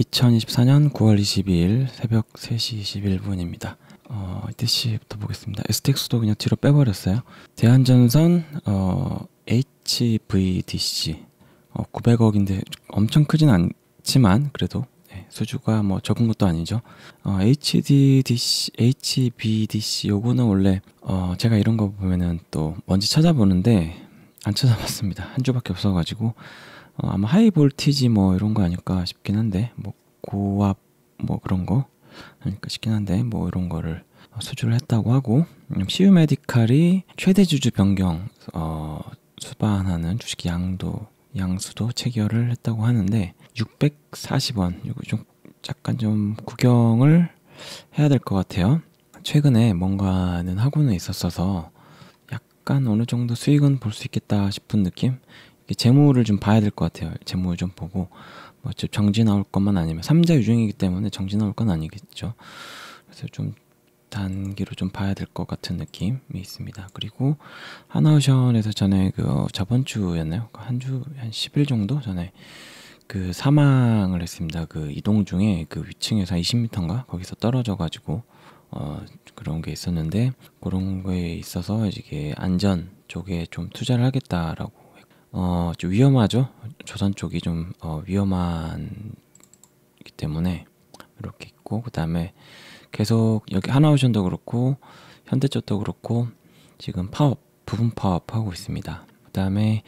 2024년 9월 22일 새벽 3시 21분입니다. 어, 이때 시부터 보겠습니다. STX도 그냥 뒤로 빼버렸어요. 대한전선 어, HVDC 어, 900억인데 엄청 크진 않지만 그래도 네, 수주가 뭐 적은 것도 아니죠. 어, HDDC, HBDC 요거는 원래 어, 제가 이런 거 보면은 또 뭔지 찾아보는데 안 찾아봤습니다. 한 주밖에 없어가지고 어, 아마 하이 볼티지 뭐 이런 거 아닐까 싶긴 한데 뭐 고압 뭐 그런 거 아닐까 싶긴 한데 뭐 이런 거를 수주를 했다고 하고 음, 시우 메디칼이 최대 주주 변경 어, 수반하는 주식 양도 양수도 체결을 했다고 하는데 640원 이거 좀 약간 좀 구경을 해야 될 것 같아요. 최근에 뭔가는 하고는 있었어서 약간 어느 정도 수익은 볼 수 있겠다 싶은 느낌 재무를 좀 봐야 될 것 같아요. 재무를 좀 보고 뭐 정지 나올 것만 아니면 삼자 유증이기 때문에 정지 나올 건 아니겠죠. 그래서 좀 단기로 좀 봐야 될 것 같은 느낌이 있습니다. 그리고 하나우션에서 전에 그 저번 주였나요? 그 한 주, 한 10일 정도 전에 그 사망을 했습니다. 그 이동 중에 그 위층에서 20m인가? 거기서 떨어져가지고 어, 그런 게 있었는데 그런 거에 있어서 이게 안전 쪽에 좀 투자를 하겠다라고 어, 좀 위험하죠. 조선 쪽이 좀 어, 위험한기 때문에 이렇게 있고 그 다음에 계속 여기 하나오션도 그렇고 현대 쪽도 그렇고 지금 파업 부분 파업하고 있습니다. 그 다음에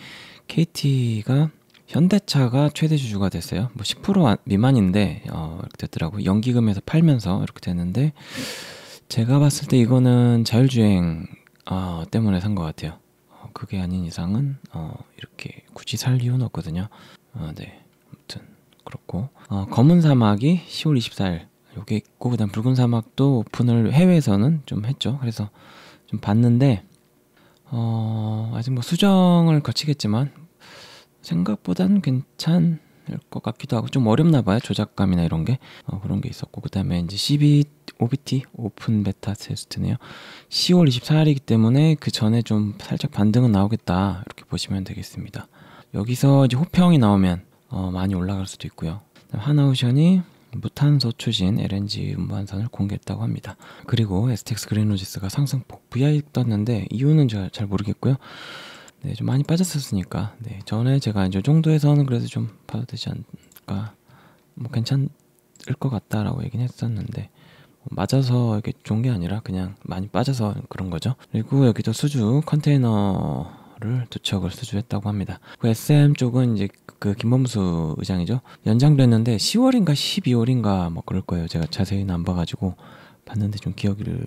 KT가 현대차가 최대 주주가 됐어요. 뭐 10% 미만인데 어, 이렇게 됐더라고. 연기금에서 팔면서 이렇게 됐는데 제가 봤을 때 이거는 자율주행 어, 때문에 산 것 같아요. 그게 아닌 이상은 어, 이렇게 굳이 살 이유는 없거든요. 어, 네, 아무튼 그렇고 어, 검은 사막이 10월 24일 요게 있고 그다음 붉은 사막도 오픈을 해외에서는 좀 했죠. 그래서 좀 봤는데 어, 아직 뭐 수정을 거치겠지만 생각보다는 괜찮을 것 같기도 하고 좀 어렵나 봐요 조작감이나 이런 게 어, 그런 게 있었고 그다음에 이제 12 OBT 오픈 베타 테스트네요. 10월 24일이기 때문에 그 전에 좀 살짝 반등은 나오겠다 이렇게 보시면 되겠습니다. 여기서 이제 호평이 나오면 어, 많이 올라갈 수도 있고요. 하나우션이 무탄소 추진 LNG 운반선을 공개했다고 합니다. 그리고 에스텍스 그린로지스가 상승폭 VI 떴는데 이유는 잘, 잘 모르겠고요. 네, 좀 많이 빠졌었으니까 네, 전에 제가 이 정도에서는 그래도 좀 봐도 되지 않을까 뭐 괜찮을 것 같다라고 얘기는 했었는데 맞아서 이렇게 좋은 게 아니라 그냥 많이 빠져서 그런 거죠. 그리고 여기도 수주 컨테이너를 두 척을 수주했다고 합니다. 그 SM 쪽은 이제 그 김범수 의장이죠. 연장됐는데 10월인가 12월인가 뭐 그럴 거예요. 제가 자세히는 안 봐가지고 봤는데 좀 기억을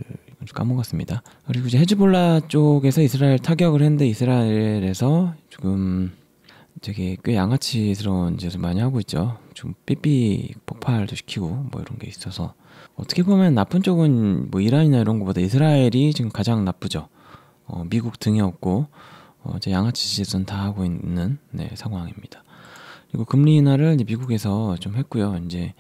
까먹었습니다. 그리고 이제 헤즈볼라 쪽에서 이스라엘 타격을 했는데 이스라엘에서 조금 되게 꽤 양아치스러운 짓을 많이 하고 있죠. 좀 삐삐 폭발도 시키고 뭐 이런 게 있어서 어떻게 보면 나쁜 쪽은 뭐 이란이나 이런 것보다 이스라엘이 지금 가장 나쁘죠. 어, 미국 등에 없고 어, 이제 양아치 짓은 다 하고 있는 네, 상황입니다. 그리고 금리 인하를 미국에서 좀 했고요. 이제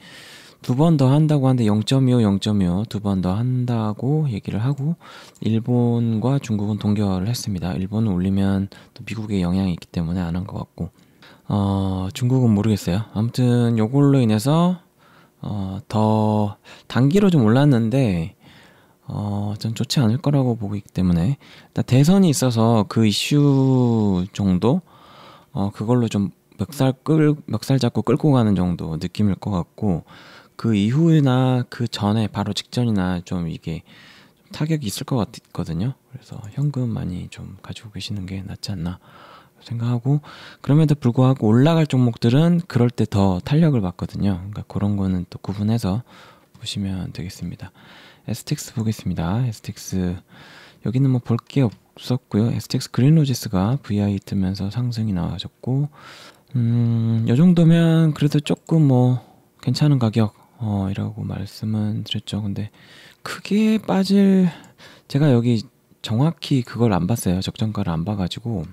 두 번 더 한다고 하는데 0.25, 0.25 두 번 더 한다고 얘기를 하고 일본과 중국은 동결을 했습니다. 일본은 올리면 또 미국의 영향이 있기 때문에 안 한 것 같고 어, 중국은 모르겠어요. 아무튼 요걸로 인해서 어, 더 단기로 좀 올랐는데 어, 전 좋지 않을 거라고 보기 때문에 일단 대선이 있어서 그 이슈 정도 어, 그걸로 좀 멱살 끌 멱살 잡고 끌고 가는 정도 느낌일 것 같고 그 이후나 그 전에 바로 직전이나 좀 이게 좀 타격이 있을 것 같거든요. 그래서 현금 많이 좀 가지고 계시는 게 낫지 않나 생각하고 그럼에도 불구하고 올라갈 종목들은 그럴 때 더 탄력을 받거든요. 그러니까 그런 거는 또 구분해서 보시면 되겠습니다. 에스틱스 보겠습니다. 에스틱스 여기는 뭐 볼 게 없었고요. 에스틱스 그린로지스가 VI 뜨면서 상승이 나와졌고 음, 요 정도면 그래도 조금 뭐 괜찮은 가격 어, 이라고 말씀은 드렸죠. 근데 크게 빠질 제가 여기 정확히 그걸 안 봤어요. 적정가를 안 봐가지고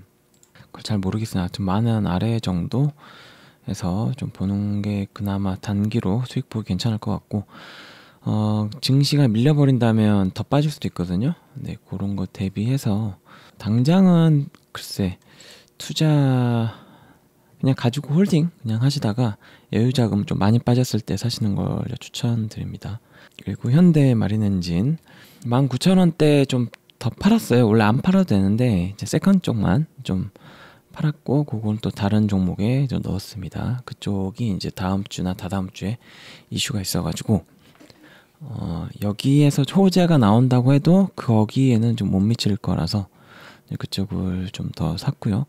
그걸 잘 모르겠으나 하여튼 만원 아래 정도에서 좀 보는 게 그나마 단기로 수익 보기 괜찮을 것 같고 어, 증시가 밀려버린다면 더 빠질 수도 있거든요. 네, 그런 거 대비해서 당장은 글쎄 투자 그냥 가지고 홀딩 그냥 하시다가 여유 자금 좀 많이 빠졌을 때 사시는 걸 추천드립니다. 그리고 현대 마린엔진 19,000원대 좀 더 팔았어요. 원래 안 팔아도 되는데 이제 세컨 쪽만 좀 팔았고 그걸 또 다른 종목에 좀 넣었습니다. 그쪽이 이제 다음 주나 다다음 주에 이슈가 있어가지고 어, 여기에서 호재가 나온다고 해도 거기에는 좀 못 미칠 거라서 그쪽을 좀 더 샀고요.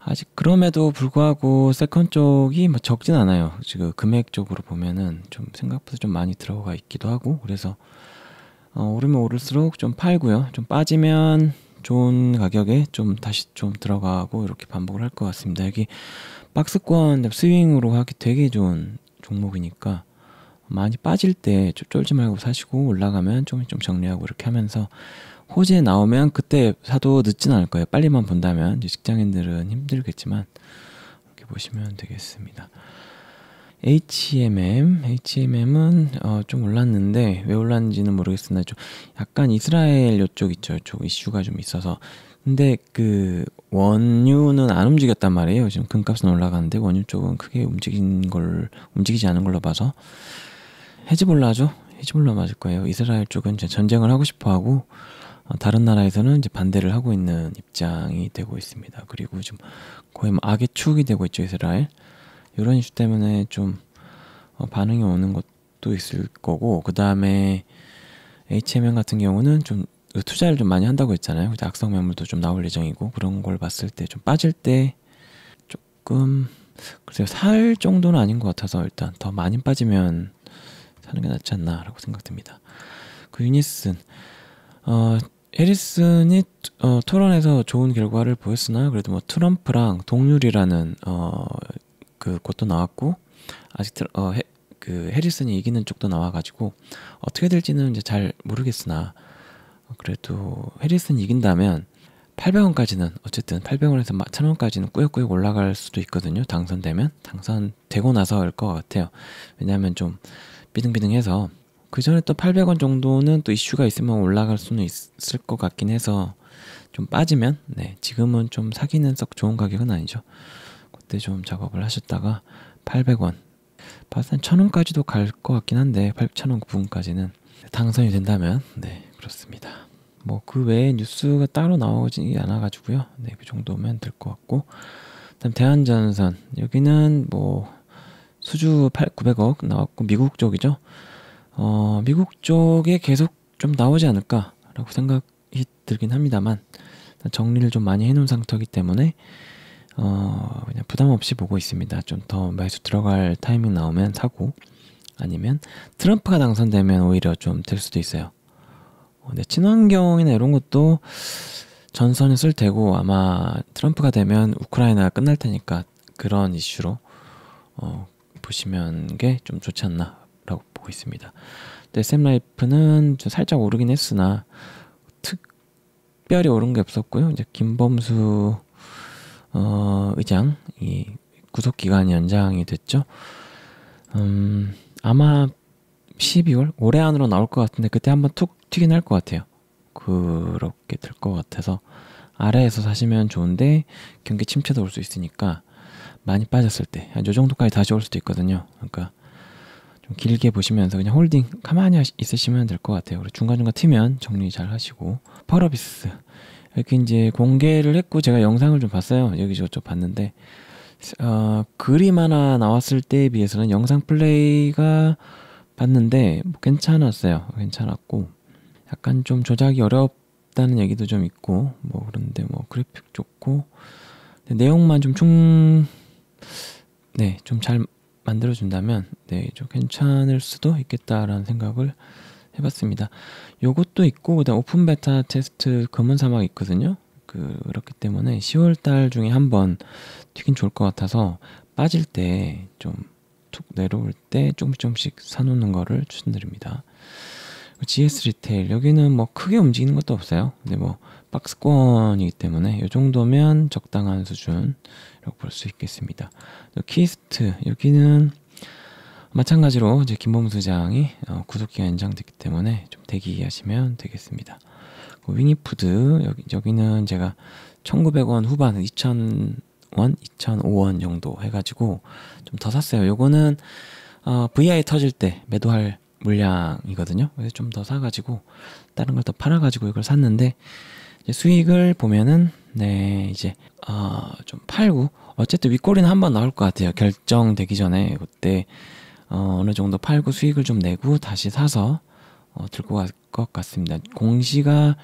아직 그럼에도 불구하고 세컨 쪽이 뭐 적진 않아요. 지금 금액 쪽으로 보면은 좀 생각보다 좀 많이 들어가 있기도 하고 그래서 어, 오르면 오를수록 좀 팔고요. 좀 빠지면 좋은 가격에 좀 다시 좀 들어가고 이렇게 반복을 할 것 같습니다. 여기 박스권 스윙으로 하기 되게 좋은 종목이니까 많이 빠질 때 쫄지 말고 사시고 올라가면 좀, 좀 정리하고 이렇게 하면서 호재 나오면 그때 사도 늦진 않을 거예요. 빨리만 본다면 직장인들은 힘들겠지만 이렇게 보시면 되겠습니다. HMM, HMM은 어, 좀 올랐는데 왜 올랐는지는 모르겠으나 좀 약간 이스라엘 요쪽 있죠, 요쪽 이슈가 좀 있어서 근데 그 원유는 안 움직였단 말이에요. 지금 금값은 올라가는데 원유 쪽은 크게 움직인 걸 움직이지 않은 걸로 봐서 헤즈볼라죠, 헤즈볼라 맞을 거예요. 이스라엘 쪽은 이제 전쟁을 하고 싶어하고 어, 다른 나라에서는 이제 반대를 하고 있는 입장이 되고 있습니다. 그리고 지금 거의 뭐 악의 축이 되고 있죠, 이스라엘. 이런 이슈 때문에 좀 어, 반응이 오는 것도 있을 거고 그 다음에 HMN 같은 경우는 좀 투자를 좀 많이 한다고 했잖아요. 근데 악성 매물도 좀 나올 예정이고 그런 걸 봤을 때 좀 빠질 때 조금 그래요살 정도는 아닌 것 같아서 일단 더 많이 빠지면 사는 게 낫지 않나라고 생각됩니다. 그 유니슨 어 해리슨이 어, 토론에서 좋은 결과를 보였으나 그래도 뭐 트럼프랑 동률이라는 어그 것도 나왔고 아직 들, 어, 그 해리슨이 이기는 쪽도 나와가지고 어떻게 될지는 이제 잘 모르겠으나 어, 그래도 해리슨 이긴다면 800원까지는 어쨌든 800원에서 1000원까지는 꾸역꾸역 올라갈 수도 있거든요. 당선되면 당선되고 나서일 것 같아요. 왜냐하면 좀 비등비등해서 그 전에 또 800원 정도는 또 이슈가 있으면 올라갈 수는 있을 것 같긴 해서 좀 빠지면 네 지금은 좀 사기는 썩 좋은 가격은 아니죠. 그때 좀 작업을 하셨다가 800원 파산 1000원까지도 갈 것 같긴 한데 8,000원 그 부분까지는 당선이 된다면 네 그렇습니다 뭐 그 외에 뉴스가 따로 나오지 않아 가지고요 네 그 정도면 될 것 같고 그 다음 대한전선 여기는 뭐 수주 8, 900억 나왔고 미국 쪽이죠 어 미국 쪽에 계속 좀 나오지 않을까라고 생각이 들긴 합니다만 정리를 좀 많이 해놓은 상태이기 때문에 어, 그냥 부담 없이 보고 있습니다. 좀 더 매수 들어갈 타이밍 나오면 사고 아니면 트럼프가 당선되면 오히려 좀 될 수도 있어요. 어, 근데 친환경이나 이런 것도 전선에 쓸 테고 아마 트럼프가 되면 우크라이나가 끝날 테니까 그런 이슈로 어, 보시면 게 좀 좋지 않나라고 보고 있습니다. 근데 샘라이프는 좀 살짝 오르긴 했으나 특별히 오른 게 없었고요. 이제 김범수 어, 의장이 구속 기간 연장이 됐죠. 음, 아마 12월 올해 안으로 나올 것 같은데 그때 한번 툭 튀긴 할 것 같아요. 그렇게 될 것 같아서 아래에서 사시면 좋은데 경기 침체도 올 수 있으니까 많이 빠졌을 때 한 요 정도까지 다시 올 수도 있거든요. 그러니까 좀 길게 보시면서 그냥 홀딩 가만히 있으시면 될 것 같아요. 그리고 중간중간 튀면 정리 잘 하시고 펄어비스 이렇게 이제 공개를 했고 제가 영상을 좀 봤어요. 여기저쪽 봤는데 어, 그림 하나 나왔을 때에 비해서는 영상 플레이가 봤는데 뭐 괜찮았어요. 괜찮았고 약간 좀 조작이 어렵다는 얘기도 좀 있고 뭐 그런데 뭐 그래픽 좋고 내용만 좀 충 네, 좀 잘 만들어 준다면 네, 좀 괜찮을 수도 있겠다라는 생각을 해봤습니다. 요것도 있고 그다음 오픈 베타 테스트 검은 사막 있거든요. 그렇기 때문에 10월달 중에 한 번 튀긴 좋을 것 같아서 빠질 때 좀 툭 내려올 때 조금씩 조금씩 사놓는 거를 추천드립니다. GS 리테일 여기는 뭐 크게 움직이는 것도 없어요. 근데 뭐 박스권이기 때문에 이 정도면 적당한 수준이라고 볼 수 있겠습니다. 키스트 여기는 마찬가지로 이제 김범수 장이 어, 구속기간 연장됐기 때문에 좀 대기하시면 되겠습니다. 그 위니푸드 여기 여기는 제가 1,900원 후반 2,000원, 2,005원 정도 해가지고 좀 더 샀어요. 요거는 어, VI 터질 때 매도할 물량이거든요. 그래서 좀 더 사가지고 다른 걸 더 팔아가지고 이걸 샀는데 수익을 보면은 네 이제 어, 좀 팔고 어쨌든 윗꼬리는 한번 나올 것 같아요. 결정되기 전에 그때 어, 어느 정도 팔고 수익을 좀 내고 다시 사서 어, 들고 갈 것 같습니다. 공시가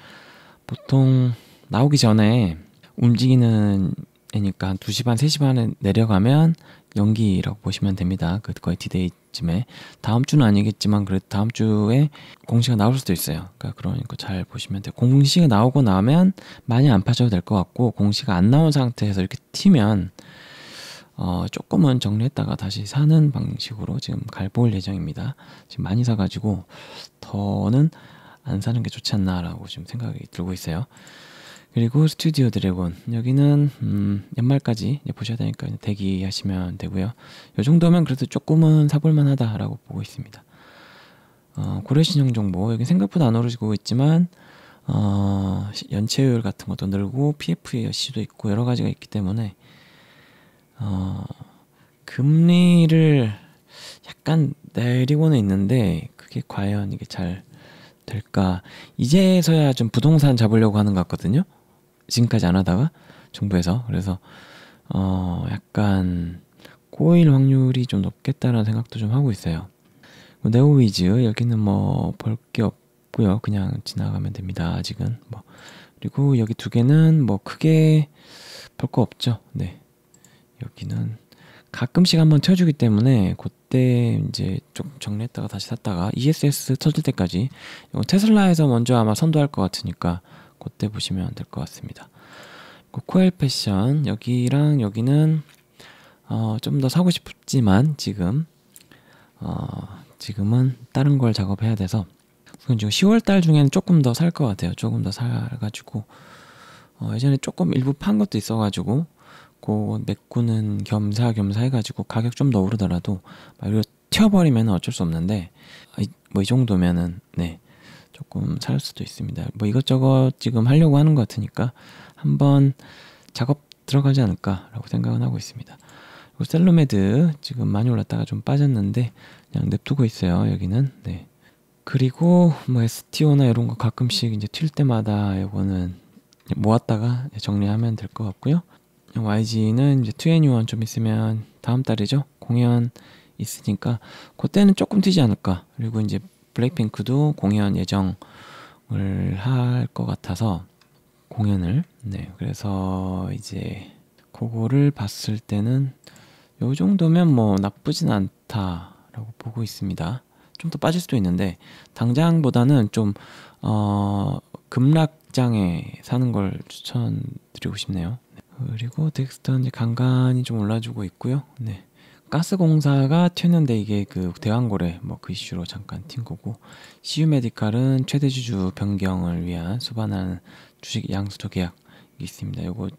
보통 나오기 전에 움직이는 애니까 한 2시 반, 3시 반에 내려가면 연기라고 보시면 됩니다. 그 거의 디데이쯤에 다음 주는 아니겠지만 그래도 다음 주에 공시가 나올 수도 있어요. 그러니까 그러니까 잘 보시면 돼요. 공시가 나오고 나면 많이 안 파셔도 될 것 같고 공시가 안 나온 상태에서 이렇게 튀면 어, 조금은 정리했다가 다시 사는 방식으로 지금 갈 볼 예정입니다. 지금 많이 사가지고 더는 안 사는 게 좋지 않나라고 지금 생각이 들고 있어요. 그리고 스튜디오 드래곤 여기는 음, 연말까지 보셔야 되니까 대기하시면 되고요. 이 정도면 그래도 조금은 사볼만하다라고 보고 있습니다. 어, 고려신용 정보 여기 생각보다 안 오르고 있지만 어, 연체율 같은 것도 늘고 PF 여시도 있고 여러 가지가 있기 때문에 어, 금리를 약간 내리고는 있는데 그게 과연 이게 잘 될까 이제서야 좀 부동산 잡으려고 하는 것 같거든요 지금까지 안 하다가 정부에서 그래서 어 약간 꼬일 확률이 좀 높겠다라는 생각도 좀 하고 있어요 네오위즈 뭐, 여기는 뭐 볼 게 없고요 그냥 지나가면 됩니다 아직은 뭐 그리고 여기 두 개는 뭐 크게 볼 거 없죠 네 여기는 가끔씩 한번 쳐주기 때문에 그때 이제 좀 정리했다가 다시 샀다가 ESS 터질 때까지 이거 테슬라에서 먼저 아마 선도할 것 같으니까 그때 보시면 될 것 같습니다. 코엘 패션 여기랑 여기는 어, 좀 더 사고 싶지만 지금 어, 지금은 다른 걸 작업해야 돼서 지금 10월 달 중에는 조금 더 살 것 같아요. 조금 더 사가지고 어, 예전에 조금 일부 판 것도 있어가지고 있고 메꾸는 겸사겸사 해가지고 가격 좀 더 오르더라도 말로 튀어버리면 어쩔 수 없는데 뭐이 아, 뭐 정도면은 네 조금 살 수도 있습니다. 뭐 이것저것 지금 하려고 하는 것 같으니까 한번 작업 들어가지 않을까라고 생각은 하고 있습니다. 그리고 셀로메드 지금 많이 올랐다가 좀 빠졌는데 그냥 냅두고 있어요 여기는 네 그리고 뭐 STO나 이런 거 가끔씩 이제 튈 때마다 이거는 모았다가 정리하면 될 것 같고요. YG는 이제 2NE1 좀 있으면 다음 달이죠. 공연 있으니까 그때는 조금 튀지 않을까. 그리고 이제 블랙핑크도 공연 예정을 할 것 같아서 공연을 네 그래서 이제 그거를 봤을 때는 요 정도면 뭐 나쁘진 않다라고 보고 있습니다. 좀 더 빠질 수도 있는데 당장보다는 좀 어, 급락장에 사는 걸 추천드리고 싶네요. 그리고 텍스트는 이제 간간이좀 올라주고 있고요. 네. 가스공사가 튀는데 이게 그 대왕고래 뭐 그 이슈로 잠깐 튄 거고 시유메디칼은 최대 주주 변경을 위한 수반한 주식 양수조 계약 있습니다. 요거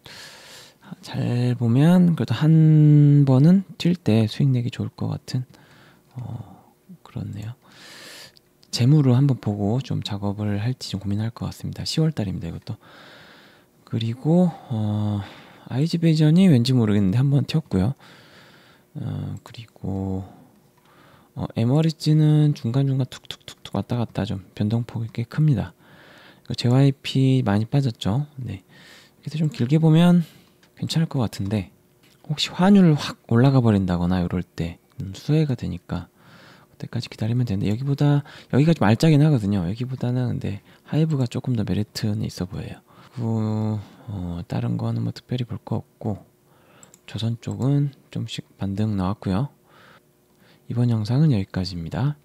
잘 보면 그래도 한 번은 튈 때 수익 내기 좋을 것 같은 어 그렇네요. 재무를 한번 보고 좀 작업을 할지 좀 고민할 것 같습니다. 10월 달입니다. 이것도 그리고 어. 아이즈베이전이 왠지 모르겠는데 한 번 튀었고요. 어, 그리고 어, 에머리지는 중간중간 툭툭툭툭 왔다 갔다 좀 변동폭이 꽤 큽니다. JYP 많이 빠졌죠. 네. 그래서 좀 길게 보면 괜찮을 것 같은데 혹시 환율 확 올라가 버린다거나 이럴 때 수혜가 되니까 그때까지 기다리면 되는데 여기보다 여기가 좀 알짜긴 하거든요. 여기보다는 근데 하이브가 조금 더 메리트는 있어 보여요. 그리고 어, 다른 거는 뭐 특별히 볼 거 없고 조선 쪽은 좀씩 반등 나왔고요. 이번 영상은 여기까지입니다.